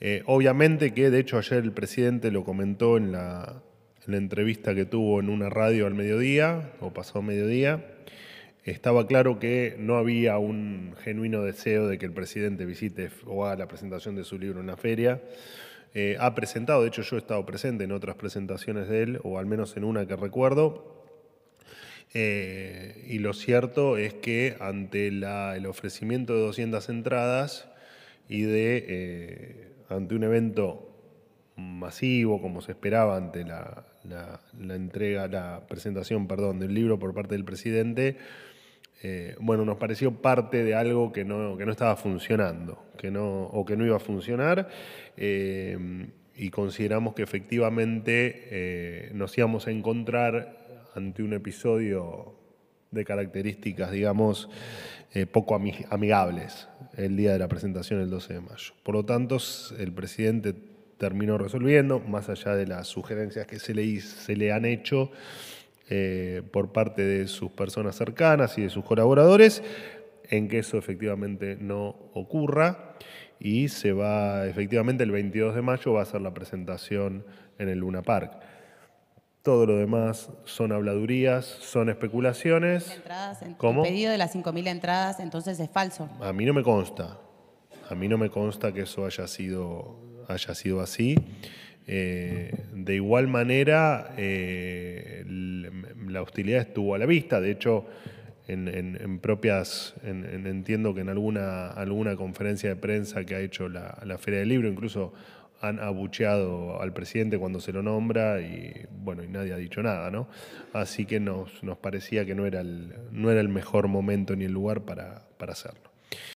Eh, obviamente que, de hecho, ayer el presidente lo comentó en la, entrevista que tuvo en una radio al mediodía, o pasado mediodía, estaba claro que no había un genuino deseo de que el presidente visite o haga la presentación de su libro en la feria. Eh, ha presentado, de hecho yo he estado presente en otras presentaciones de él, o al menos en una que recuerdo, eh, y lo cierto es que ante el ofrecimiento de 200 entradas y de ante un evento masivo como se esperaba ante la, entrega, la presentación, perdón, del libro por parte del presidente, eh, bueno, nos pareció parte de algo que no, estaba funcionando, que no, o que no iba a funcionar, eh, y consideramos que efectivamente eh, nos íbamos a encontrar ante un episodio de características, digamos, eh, poco amigables el día de la presentación, el 12 de mayo. Por lo tanto, el presidente terminó resolviendo, más allá de las sugerencias que se le, han hecho eh, por parte de sus personas cercanas y de sus colaboradores, en que eso efectivamente no ocurra y se va, efectivamente el 22 de mayo va a ser la presentación en el Luna Park. Todo lo demás son habladurías, son especulaciones. ¿Cómo? El pedido de las 5.000 entradas, entonces es falso. A mí no me consta. A mí no me consta que eso haya sido, haya sido así. Eh, de igual manera, eh, la hostilidad estuvo a la vista. De hecho, en, propias, entiendo que en alguna, alguna conferencia de prensa que ha hecho la, la Feria del Libro, incluso han abucheado al presidente cuando se lo nombra y bueno, y nadie ha dicho nada, ¿no? Así que nos, nos parecía que no era, el, no era el mejor momento ni el lugar para, para hacerlo.